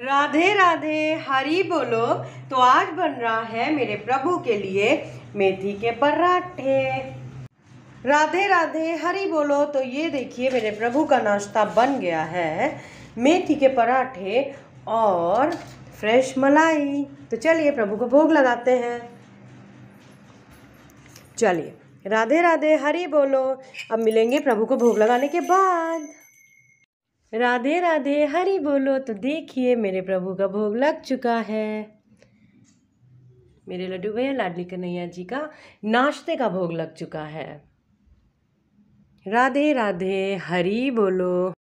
राधे राधे हरी बोलो तो आज बन रहा है मेरे प्रभु के लिए मेथी के पराठे राधे राधे हरी बोलो तो ये देखिए मेरे प्रभु का नाश्ता बन गया है मेथी के पराठे और फ्रेश मलाई तो चलिए प्रभु को भोग लगाते हैं चलिए राधे राधे हरी बोलो अब मिलेंगे प्रभु को भोग लगाने के बाद राधे राधे हरि बोलो तो देखिए मेरे प्रभु का भोग लग चुका है मेरे लड्डू भैया लाडली कन्हैया जी का नाश्ते का भोग लग चुका है राधे राधे हरि बोलो